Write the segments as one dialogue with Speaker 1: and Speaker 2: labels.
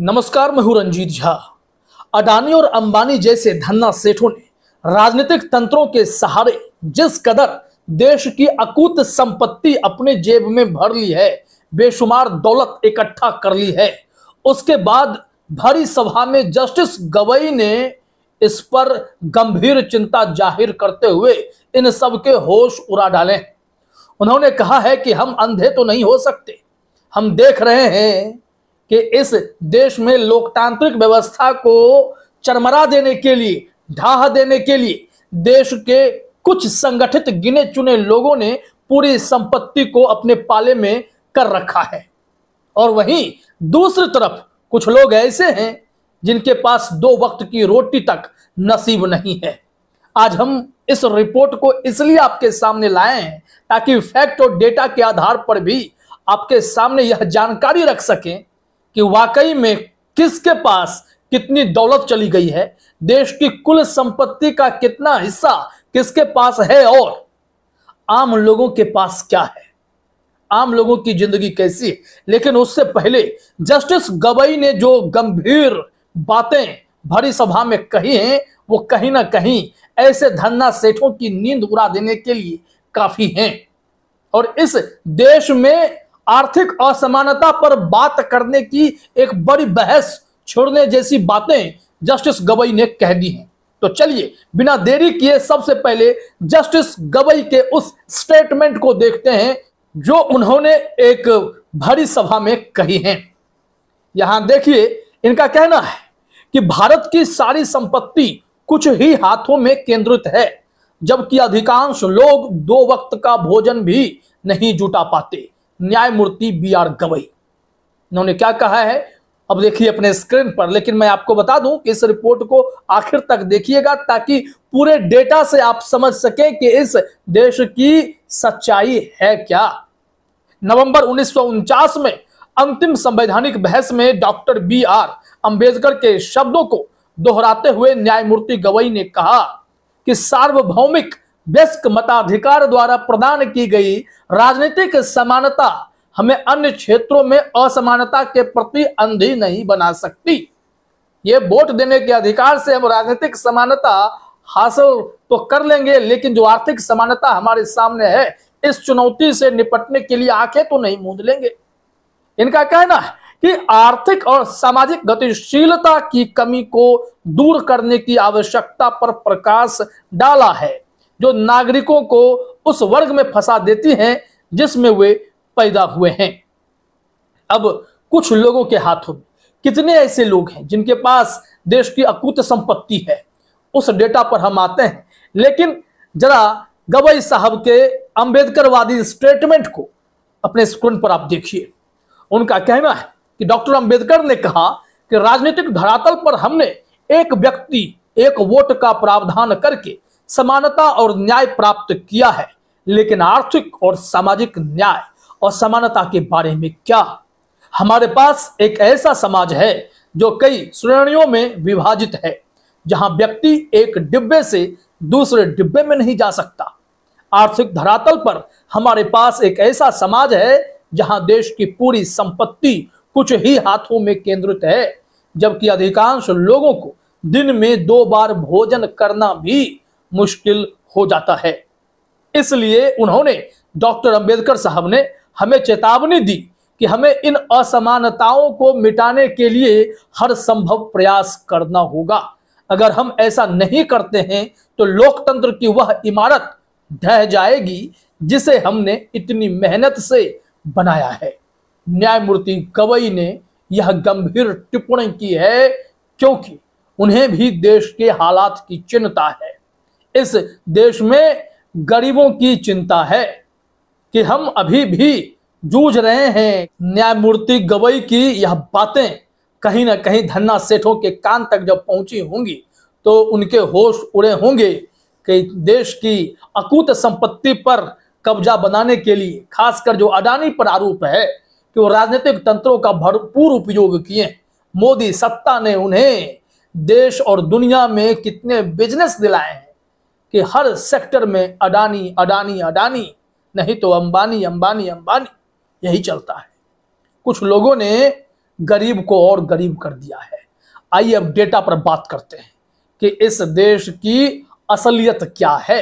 Speaker 1: नमस्कार मैं हूं रंजीत झा अडानी और अंबानी जैसे धन्ना सेठों ने राजनीतिक तंत्रों के सहारे जिस कदर देश की अकूत संपत्ति अपने जेब में भर ली है बेशुमार दौलत इकट्ठा कर ली है उसके बाद भरी सभा में जस्टिस गवई ने इस पर गंभीर चिंता जाहिर करते हुए इन सब के होश उड़ा डाले उन्होंने कहा है कि हम अंधे तो नहीं हो सकते हम देख रहे हैं कि इस देश में लोकतांत्रिक व्यवस्था को चरमरा देने के लिए ढाह देने के लिए देश के कुछ संगठित गिने चुने लोगों ने पूरी संपत्ति को अपने पाले में कर रखा है और वहीं दूसरी तरफ कुछ लोग ऐसे हैं जिनके पास दो वक्त की रोटी तक नसीब नहीं है आज हम इस रिपोर्ट को इसलिए आपके सामने लाए हैं ताकि फैक्ट और डेटा के आधार पर भी आपके सामने यह जानकारी रख सकें कि वाकई में किसके पास कितनी दौलत चली गई है देश की कुल संपत्ति का कितना हिस्सा किसके पास है और आम लोगों के पास क्या है आम लोगों की जिंदगी कैसी है लेकिन उससे पहले जस्टिस गवई ने जो गंभीर बातें भरी सभा में कही हैं वो कहीं ना कहीं ऐसे धन्ना सेठों की नींद उड़ा देने के लिए काफी हैं और इस देश में आर्थिक असमानता पर बात करने की एक बड़ी बहस छोड़ने जैसी बातें जस्टिस गवई ने कह दी हैं तो चलिए बिना देरी किए सबसे पहले जस्टिस गवई के उस स्टेटमेंट को देखते हैं जो उन्होंने एक भरी सभा में कही हैं यहां देखिए इनका कहना है कि भारत की सारी संपत्ति कुछ ही हाथों में केंद्रित है जबकि अधिकांश लोग दो वक्त का भोजन भी नहीं जुटा पाते न्यायमूर्ति बी आर गवई उन्होंने क्या कहा है अब देखिए अपने स्क्रीन पर लेकिन मैं आपको बता दूं कि इस रिपोर्ट को आखिर तक देखिएगा ताकि पूरे डेटा से आप समझ सकें कि इस देश की सच्चाई है क्या नवंबर उन्नीस में अंतिम संवैधानिक बहस में डॉक्टर बी आर अंबेडकर के शब्दों को दोहराते हुए न्यायमूर्ति गवई ने कहा कि सार्वभौमिक व्यस्क मताधिकार द्वारा प्रदान की गई राजनीतिक समानता हमें अन्य क्षेत्रों में असमानता के प्रति अंधी नहीं बना सकती ये वोट देने के अधिकार से हम राजनीतिक समानता हासिल तो कर लेंगे लेकिन जो आर्थिक समानता हमारे सामने है इस चुनौती से निपटने के लिए आंखें तो नहीं मूंद लेंगे इनका कहना है कि आर्थिक और सामाजिक गतिशीलता की कमी को दूर करने की आवश्यकता पर प्रकाश डाला है जो नागरिकों को उस वर्ग में फंसा देती हैं जिसमें वे पैदा हुए हैं अब कुछ लोगों के हाथों में कितने ऐसे लोग हैं जिनके पास देश की अकूत संपत्ति है उस डेटा पर हम आते हैं लेकिन जरा गवई साहब के अंबेडकरवादी स्टेटमेंट को अपने स्क्रीन पर आप देखिए उनका कहना है कि डॉक्टर अंबेडकर ने कहा कि राजनीतिक धरातल पर हमने एक व्यक्ति एक वोट का प्रावधान करके समानता और न्याय प्राप्त किया है लेकिन आर्थिक और सामाजिक न्याय और समानता के बारे में क्या हमारे पास एक ऐसा समाज है जो कई श्रेणियों में विभाजित है जहां व्यक्ति एक डिब्बे से दूसरे डिब्बे में नहीं जा सकता आर्थिक धरातल पर हमारे पास एक ऐसा समाज है जहां देश की पूरी संपत्ति कुछ ही हाथों में केंद्रित है जबकि अधिकांश लोगों को दिन में दो बार भोजन करना भी मुश्किल हो जाता है इसलिए उन्होंने डॉक्टर अंबेडकर साहब ने हमें चेतावनी दी कि हमें इन असमानताओं को मिटाने के लिए हर संभव प्रयास करना होगा अगर हम ऐसा नहीं करते हैं तो लोकतंत्र की वह इमारत ढह जाएगी जिसे हमने इतनी मेहनत से बनाया है न्यायमूर्ति गवई ने यह गंभीर टिप्पणी की है क्योंकि उन्हें भी देश के हालात की चिंता है इस देश में गरीबों की चिंता है कि हम अभी भी जूझ रहे हैं न्यायमूर्ति गवई की यह बातें कहीं ना कहीं धन्ना सेठों के कान तक जब पहुंची होंगी तो उनके होश उड़े होंगे कि देश की अकूत संपत्ति पर कब्जा बनाने के लिए खासकर जो अडानी पर आरोप है कि वो राजनीतिक तंत्रों का भरपूर उपयोग किए मोदी सत्ता ने उन्हें देश और दुनिया में कितने बिजनेस दिलाए हैं कि हर सेक्टर में अडानी अडानी अडानी नहीं तो अंबानी अंबानी अंबानी यही चलता है कुछ लोगों ने गरीब को और गरीब कर दिया है आइए अब डेटा पर बात करते हैं कि इस देश की असलियत क्या है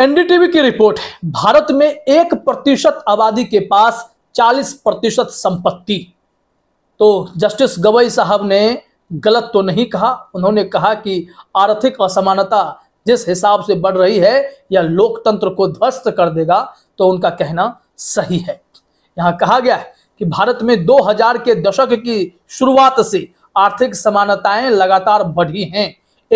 Speaker 1: एनडीटीवी की रिपोर्ट है भारत में एक प्रतिशत आबादी के पास 40 प्रतिशत संपत्ति तो जस्टिस गवई साहब ने गलत तो नहीं कहा उन्होंने कहा कि आर्थिक असमानता जिस हिसाब से बढ़ रही है या लोकतंत्र को ध्वस्त कर देगा तो उनका कहना सही है यहाँ कहा गया है कि भारत में 2000 के दशक की शुरुआत से आर्थिक समानताएं लगातार बढ़ी हैं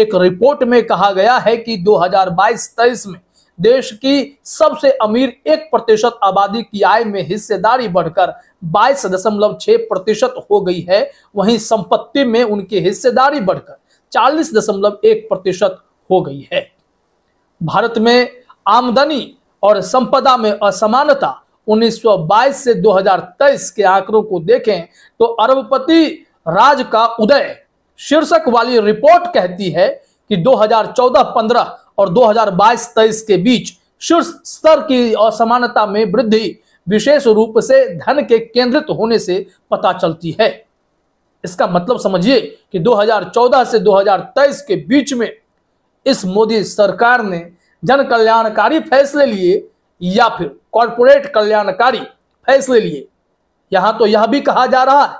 Speaker 1: एक रिपोर्ट में कहा गया है कि 2022-23 में देश की सबसे अमीर एक प्रतिशत आबादी की आय में हिस्सेदारी बढ़कर 22.6 प्रतिशत हो गई है वहीं संपत्ति में उनकी हिस्सेदारी बढ़कर 40.1 प्रतिशत हो गई है भारत में आमदनी और संपदा में असमानता 1922 से 2023 के आंकड़ों को देखें तो अरबपति राज का उदय शीर्षक वाली रिपोर्ट कहती है कि 2014-15 और 2022-23 के बीच शीर्ष स्तर की असमानता में वृद्धि विशेष रूप से धन के केंद्रित होने से पता चलती है इसका मतलब समझिए कि 2014 से 2023 के बीच में इस मोदी सरकार ने जन कल्याणकारी फैसले लिए या फिर कॉरपोरेट कल्याणकारी फैसले लिए यहां तो यह भी कहा जा रहा है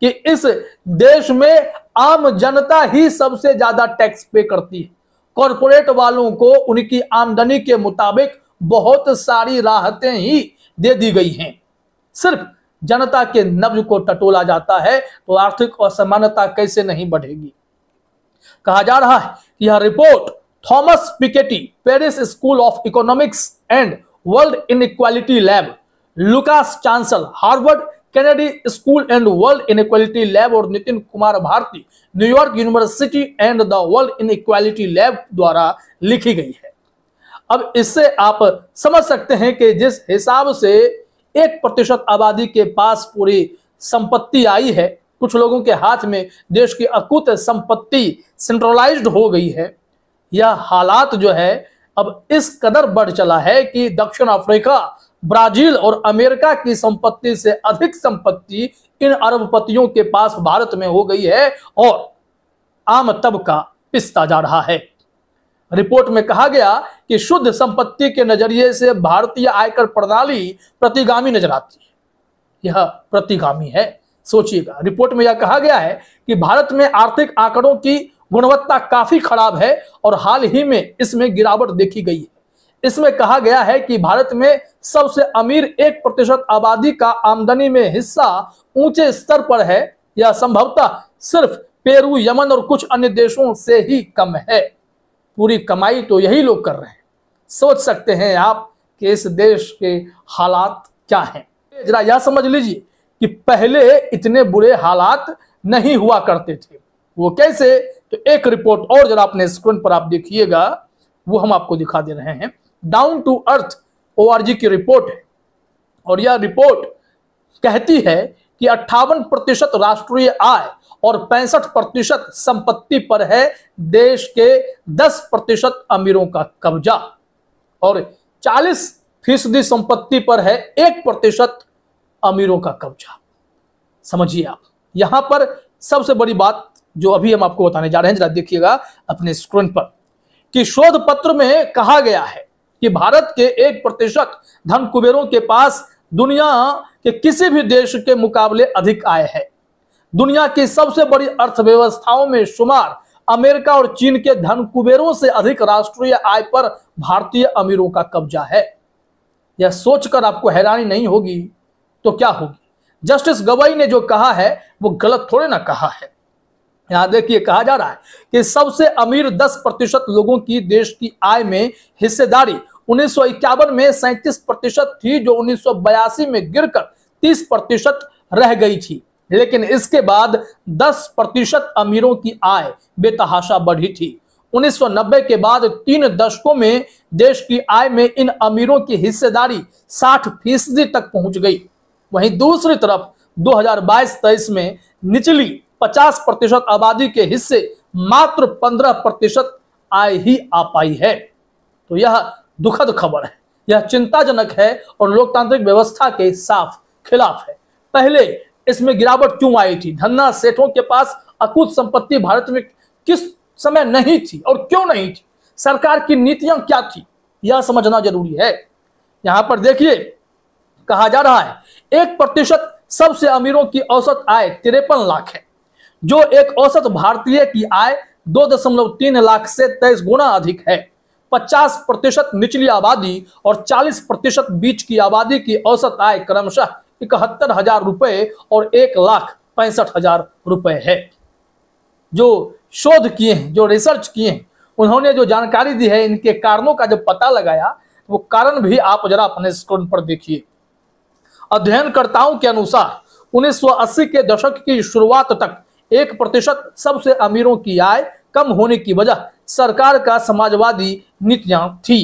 Speaker 1: कि इस देश में आम जनता ही सबसे ज्यादा टैक्स पे करती है कॉरपोरेट वालों को उनकी आमदनी के मुताबिक बहुत सारी राहतें ही दे दी गई हैं सिर्फ जनता के नब्ज को टटोला जाता है तो आर्थिक असमानता कैसे नहीं बढ़ेगी कहा जा रहा है यह report Thomas Piketty Paris School of Economics and World Inequality Lab Lucas Chancel Harvard Kennedy School and World Inequality Lab और Nitin Kumar Bharti New York University and the World Inequality Lab द्वारा लिखी गई है अब इससे आप समझ सकते हैं कि जिस हिसाब से एक प्रतिशत आबादी के पास पूरी संपत्ति आई है कुछ लोगों के हाथ में देश की अकूत संपत्ति सेंट्रलाइज्ड हो गई है यह हालात जो है अब इस कदर बढ़ चला है कि दक्षिण अफ्रीका ब्राजील और अमेरिका की संपत्ति से अधिक संपत्ति इन अरबपतियों के पास भारत में हो गई है और आम तबका पिसता जा रहा है रिपोर्ट में कहा गया कि शुद्ध संपत्ति के नजरिए से भारतीय आयकर प्रणाली प्रतिगामी नजर आती है यह प्रतिगामी है सोचिएगा रिपोर्ट में यह कहा गया है कि भारत में आर्थिक आंकड़ों की गुणवत्ता काफी खराब है और हाल ही में इसमें गिरावट देखी गई है इसमें कहा गया है कि भारत में सबसे अमीर एक प्रतिशत आबादी का आमदनी में हिस्सा ऊंचे स्तर पर है यह संभवतः सिर्फ पेरू यमन और कुछ अन्य देशों से ही कम है पूरी कमाई तो यही लोग कर रहे हैं सोच सकते हैं आप कि इस देश के हालात क्या हैं जरा यह समझ लीजिए कि पहले इतने बुरे हालात नहीं हुआ करते थे वो कैसे तो एक रिपोर्ट और जरा अपने स्क्रीन पर आप देखिएगा वो हम आपको दिखा दे रहे हैं डाउन टू अर्थ ओ की रिपोर्ट है और यह रिपोर्ट कहती है कि अट्ठावन प्रतिशत राष्ट्रीय आय और पैंसठ प्रतिशत संपत्ति पर है देश के 10 प्रतिशत अमीरों का कब्जा और 40 फीसदी संपत्ति पर है एक प्रतिशत अमीरों का कब्जा समझिए आप यहां पर सबसे बड़ी बात जो अभी हम आपको बताने जा रहे हैं जरा देखिएगा अपने स्क्रीन पर कि शोध पत्र में कहा गया है कि भारत के एक प्रतिशत धन कुबेरों के पास दुनिया के किसी भी देश के मुकाबले अधिक आय है दुनिया की सबसे बड़ी अर्थव्यवस्थाओं में शुमार अमेरिका और चीन के धन कुबेरों से अधिक राष्ट्रीय आय पर भारतीय अमीरों का कब्जा है यह सोचकर आपको हैरानी नहीं होगी तो क्या होगी जस्टिस गवई ने जो कहा है वो गलत थोड़े ना कहा है यहां देखिए कहा जा रहा है कि सबसे अमीर 10 प्रतिशत लोगों की देश की आय में हिस्सेदारी उन्नीस में सैंतीस प्रतिशत थी जो उन्नीस में गिरकर 30 प्रतिशत रह गई थी लेकिन इसके बाद 10 प्रतिशत अमीरों की आय बेतहाशा बढ़ी थी 1990 के बाद तीन दशकों में देश की आय में इन अमीरों की हिस्सेदारी 60 फीसदी तक पहुंच गई वहीं दूसरी तरफ 2022-23 में निचली 50 प्रतिशत आबादी के हिस्से मात्र 15 प्रतिशत आय ही आ पाई है तो यह दुखद खबर है यह चिंताजनक है और लोकतांत्रिक व्यवस्था के साफ खिलाफ है पहले इसमें गिरावट क्यों आई थी धन्ना सेठों के पास अकूत संपत्ति भारत में किस समय नहीं थी और क्यों नहीं थी सरकार की नीतियां क्या थी यह समझना जरूरी है यहां पर देखिए कहा जा रहा है एक प्रतिशत सबसे अमीरों की औसत आय तिरपन लाख है जो एक औसत भारतीय की आय दो दशमलव तीन लाख से तेईस गुना अधिक है 50 प्रतिशत निचली आबादी और 40 प्रतिशत बीच की आबादी की औसत आय क्रमशः इकहत्तर हजार रुपए और एक लाख पैंसठ हजार रुपए है जो शोध किए हैं जो रिसर्च किए हैं उन्होंने जो जानकारी दी है इनके कारणों का जब पता लगाया तो वो कारण भी आप जरा अपने स्क्रीन पर देखिए अध्ययनकर्ताओं के अनुसार उन्नीस के दशक की शुरुआत तक एक प्रतिशत सबसे अमीरों की आय कम होने की वजह सरकार का समाजवादी नीतियां थी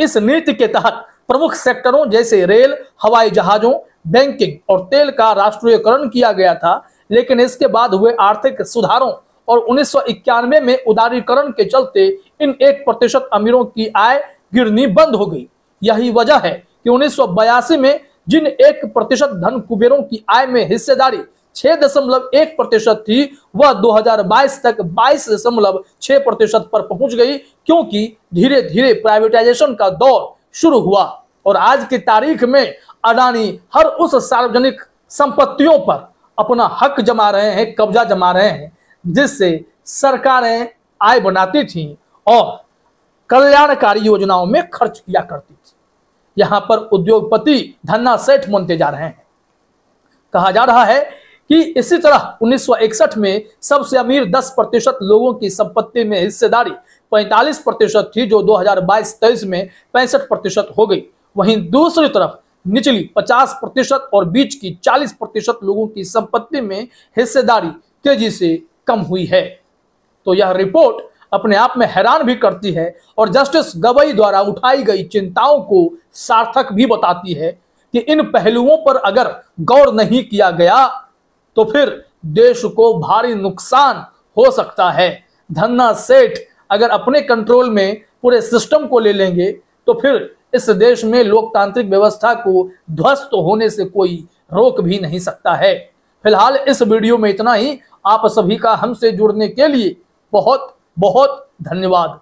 Speaker 1: इस नीति के तहत प्रमुख सेक्टरों जैसे रेल हवाई जहाजों बैंकिंग और तेल का राष्ट्रीयकरण किया गया था लेकिन इसके बाद हुए आर्थिक सुधारों और उन्नीस में उदारीकरण के चलते इन एक प्रतिशत अमीरों की आय गिरनी बंद हो गई यही वजह है कि उन्नीस में जिन एक प्रतिशत धन कुबेरों की आय में हिस्सेदारी छह दशमलव एक प्रतिशत थी वह 2022 तक बाईस दशमलव छह प्रतिशत पर पहुंच गई क्योंकि धीरे धीरे प्राइवेटाइजेशन का दौर शुरू हुआ और आज की तारीख में अडानी हर उस सार्वजनिक संपत्तियों पर अपना हक जमा रहे हैं कब्जा जमा रहे हैं जिससे सरकारें आय बनाती थीं और कल्याणकारी योजनाओं में खर्च किया करती थी यहां पर उद्योगपति धन्ना सेठ बनते जा रहे हैं कहा जा रहा है कि इसी तरह 1961 में सबसे अमीर 10 प्रतिशत लोगों की संपत्ति में हिस्सेदारी 45 प्रतिशत थी जो 2022-23 में पैंसठ प्रतिशत हो गई वहीं दूसरी तरफ निचली 50 प्रतिशत और बीच की 40 प्रतिशत लोगों की संपत्ति में हिस्सेदारी तेजी से कम हुई है तो यह रिपोर्ट अपने आप में हैरान भी करती है और जस्टिस गवई द्वारा उठाई गई चिंताओं को सार्थक भी बताती है कि इन पहलुओं पर अगर गौर नहीं किया गया तो फिर देश को भारी नुकसान हो सकता है धन्ना सेठ अगर अपने कंट्रोल में पूरे सिस्टम को ले लेंगे तो फिर इस देश में लोकतांत्रिक व्यवस्था को ध्वस्त होने से कोई रोक भी नहीं सकता है फिलहाल इस वीडियो में इतना ही आप सभी का हमसे जुड़ने के लिए बहुत बहुत धन्यवाद